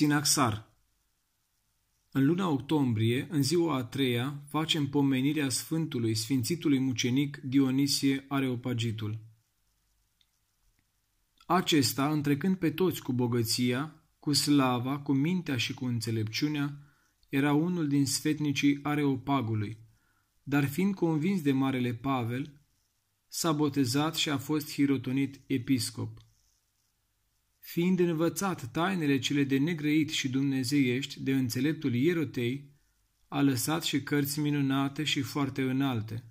Sinaxar. În luna octombrie, în ziua a treia, facem pomenirea Sfântului Sfințitului Mucenic Dionisie Areopagitul. Acesta, întrecând pe toți cu bogăția, cu slava, cu mintea și cu înțelepciunea, era unul din sfetnicii Areopagului, dar fiind convins de Marele Pavel, s-a botezat și a fost hirotonit episcop fiind învățat tainele cele de negrăit și dumnezeiești de înțeleptul Ierotei, a lăsat și cărți minunate și foarte înalte.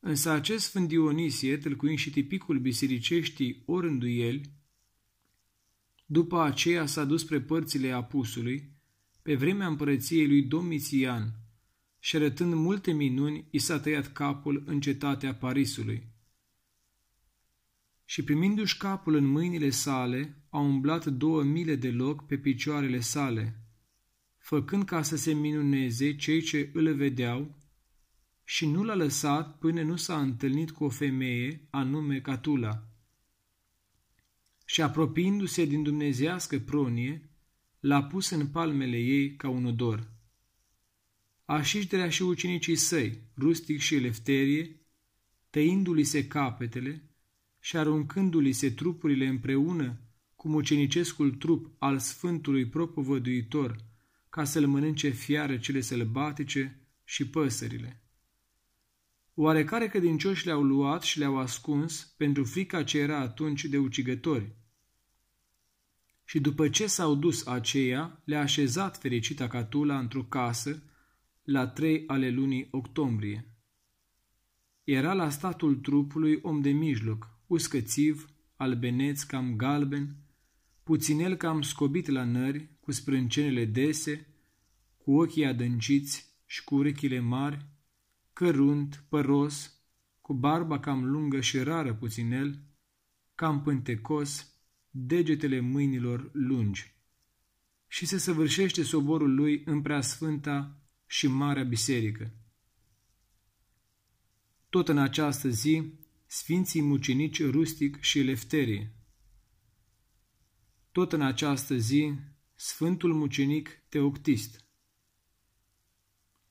Însă acest Sfânt Dionisie, tâlcuind și tipicul bisericeștii orânduieli, după aceea s-a dus spre părțile apusului, pe vremea împărăției lui Domitian, și arătând multe minuni, i s-a tăiat capul în cetatea Parisului și primindu-și capul în mâinile sale, a umblat două mile de loc pe picioarele sale, făcând ca să se minuneze cei ce îl vedeau și nu l-a lăsat până nu s-a întâlnit cu o femeie, anume Catula. Și apropiindu-se din dumnezească pronie, l-a pus în palmele ei ca un odor. Așișderea și ucenicii săi, Rustic și Elefterie, tăindu-li se capetele, și aruncându-li se trupurile împreună cu mucenicescul trup al Sfântului Propovăduitor, ca să-l mănânce fiară cele sălbatice și păsările. Oarecare credincioși le-au luat și le-au ascuns pentru frica ce era atunci de ucigători. Și după ce s-au dus aceia, le-a așezat fericita Catula într-o casă la trei ale lunii octombrie. Era la statul trupului om de mijloc, uscățiv, albeneț, cam galben, puținel cam scobit la nări, cu sprâncenele dese, cu ochii adânciți și cu urechile mari, cărunt, păros, cu barba cam lungă și rară puținel, cam pântecos, degetele mâinilor lungi. Și se săvârșește soborul lui în preasfânta și marea biserică. Tot în această zi, Sfinții Mucinici Rustic și Lefterie Tot în această zi, Sfântul Mucenic Teoctist.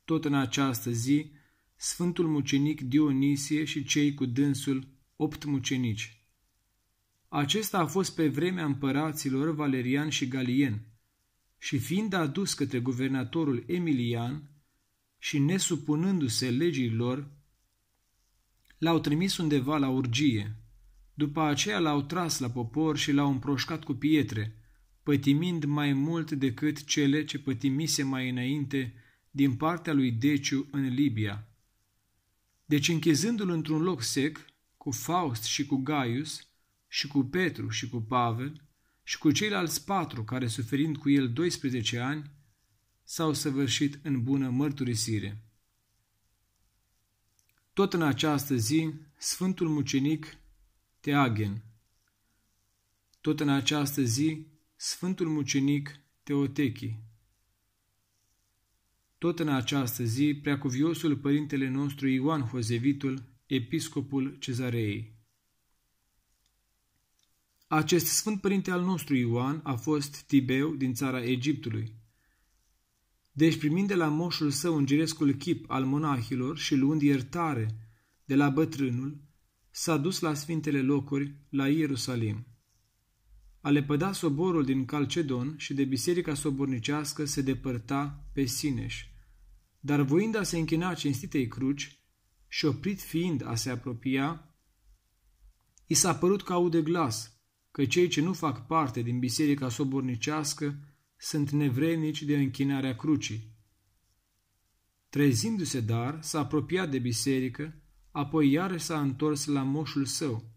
Tot în această zi, Sfântul Mucenic Dionisie și cei cu dânsul opt mucenici. Acesta a fost pe vremea împăraților Valerian și Galien și fiind adus către guvernatorul Emilian și nesupunându-se legii lor, L-au trimis undeva la urgie. După aceea l-au tras la popor și l-au împroșcat cu pietre, pătimind mai mult decât cele ce pătimise mai înainte din partea lui Deciu în Libia. Deci închizându-l într-un loc sec, cu Faust și cu Gaius, și cu Petru și cu Pavel, și cu ceilalți patru care, suferind cu el 12 ani, s-au săvârșit în bună mărturisire. Tot în această zi, Sfântul Mucenic Teagen. Tot în această zi, Sfântul Mucenic Teotechi. Tot în această zi, preacuviosul părintele nostru Ioan Hozevitul, episcopul cezarei. Acest sfânt părinte al nostru Ioan a fost Tibeu din țara Egiptului, deci primind de la moșul său îngerescul chip al monahilor și luând iertare de la bătrânul, s-a dus la sfintele locuri, la Ierusalim. A lepăda soborul din Calcedon și de biserica sobornicească se depărta pe Sineș, dar voind a se închina cinstitei cruci și oprit fiind a se apropia, i s-a părut că aude glas, că cei ce nu fac parte din biserica sobornicească sunt nevrednici de închinarea crucii. Trezindu-se dar, s-a apropiat de biserică, apoi iarăși s-a întors la moșul său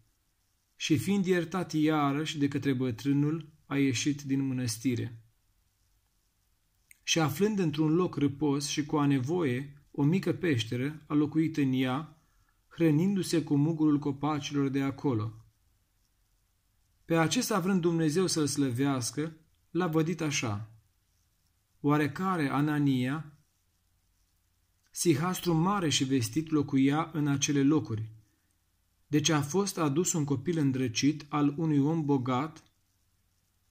și fiind iertat iarăși de către bătrânul, a ieșit din mănăstire. Și aflând într-un loc răpos și cu anevoie, nevoie o mică peșteră, a locuit în ea, hrănindu-se cu mugurul copacilor de acolo. Pe acesta vrând Dumnezeu să-l slăvească, l-a vădit așa. Oarecare Anania, Sihastru mare și vestit locuia în acele locuri. Deci a fost adus un copil îndrăcit al unui om bogat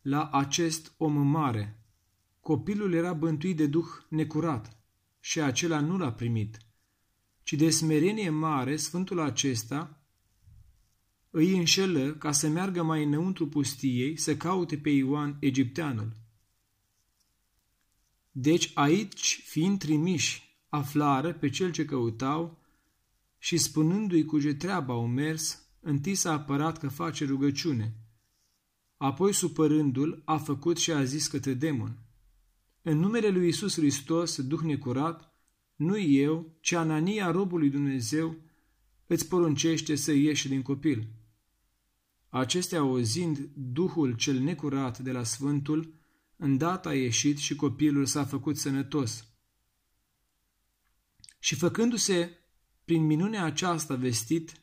la acest om mare. Copilul era bântuit de duh necurat și acela nu l-a primit, ci de smerenie mare, sfântul acesta îi înșelă ca să meargă mai înăuntru pustiei să caute pe Ioan egipteanul. Deci aici, fiind trimiși, aflară pe cel ce căutau și spunându-i cu ce treaba au mers, întâi s-a apărat că face rugăciune. Apoi, supărându-l, a făcut și a zis către demon. În numele lui Isus Hristos, Duh necurat, nu eu, ci Anania, robului Dumnezeu, îți poruncește să ieși din copil. Acestea auzind, Duhul cel necurat de la Sfântul, îndată a ieșit și copilul s-a făcut sănătos. Și făcându-se prin minunea aceasta vestit,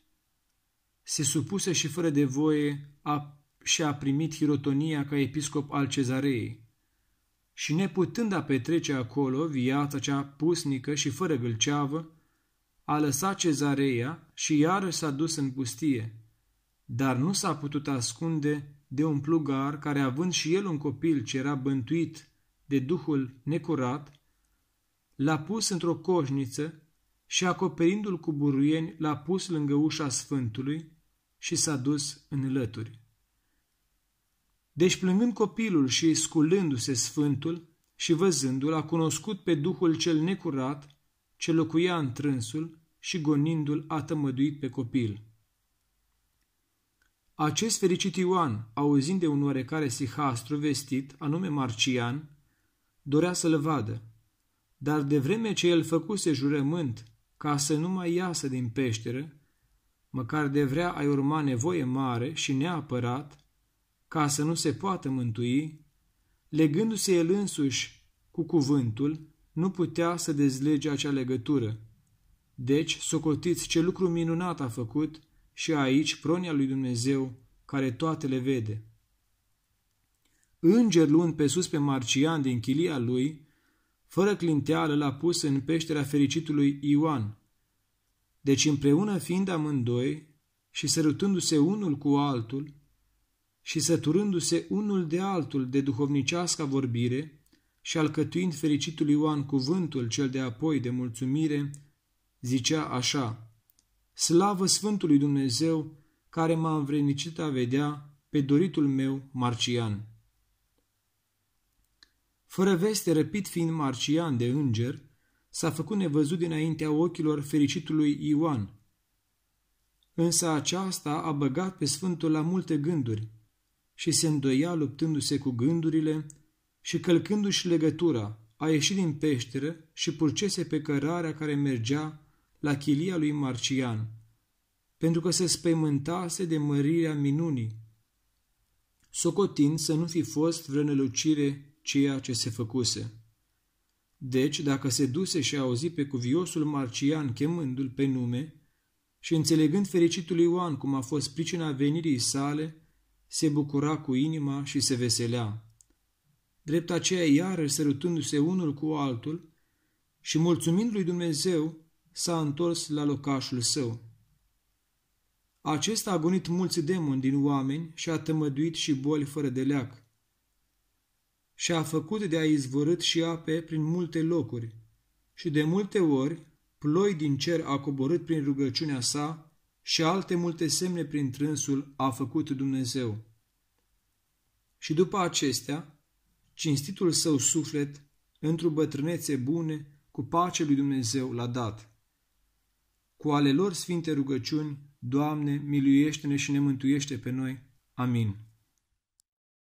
se supuse și fără de voie a, și a primit hirotonia ca episcop al cezarei. Și neputând a petrece acolo viața cea pusnică și fără gâlceavă, a lăsat cezarea și iarăși s-a dus în pustie – dar nu s-a putut ascunde de un plugar care, având și el un copil ce era bântuit de duhul necurat, l-a pus într-o coșniță și, acoperindu-l cu buruieni, l-a pus lângă ușa sfântului și s-a dus în lături. Deci, plângând copilul și sculându-se sfântul și văzându-l, a cunoscut pe duhul cel necurat ce locuia în trânsul și gonindu-l a tămăduit pe copil. Acest fericit Ioan, auzind de un oarecare sihastru vestit, anume Marcian, dorea să-l vadă. Dar de vreme ce el făcuse jurământ ca să nu mai iasă din peșteră, măcar de vrea ai urma nevoie mare și neapărat, ca să nu se poată mântui, legându-se el însuși cu cuvântul, nu putea să dezlege acea legătură. Deci, socotiți ce lucru minunat a făcut și aici pronia lui Dumnezeu, care toate le vede. Înger luând pe sus pe Marcian din chilia lui, fără clinteală l-a pus în peștera fericitului Ioan. Deci împreună fiind amândoi și sărutându-se unul cu altul și săturându-se unul de altul de duhovnicească vorbire și alcătuind fericitul Ioan cuvântul cel de apoi de mulțumire, zicea așa, Slavă Sfântului Dumnezeu care m-a învrednicit a vedea pe doritul meu Marcian. Fără veste, răpit fiind Marcian de înger, s-a făcut nevăzut dinaintea ochilor fericitului Ioan. Însă aceasta a băgat pe Sfântul la multe gânduri și se îndoia luptându-se cu gândurile și călcându-și legătura, a ieșit din peșteră și purcese pe cărarea care mergea la chilia lui Marcian, pentru că se spământase de mărirea minunii, socotind să nu fi fost vrănălucire ceea ce se făcuse. Deci, dacă se duse și auzi pe cuviosul Marcian chemându-l pe nume și înțelegând fericitul Ioan cum a fost pricina venirii sale, se bucura cu inima și se veselea. Drept aceea iarăși sărutându-se unul cu altul și mulțumind lui Dumnezeu s-a întors la locașul său. Acesta a gonit mulți demoni din oameni și a tămăduit și boli fără de leac. Și a făcut de a izvorât și ape prin multe locuri. Și de multe ori, ploi din cer a coborât prin rugăciunea sa și alte multe semne prin trânsul a făcut Dumnezeu. Și după acestea, cinstitul său suflet, într-o bătrânețe bune, cu pace lui Dumnezeu l-a dat cu ale lor sfinte rugăciuni, Doamne, miluiește-ne și ne mântuiește pe noi. Amin.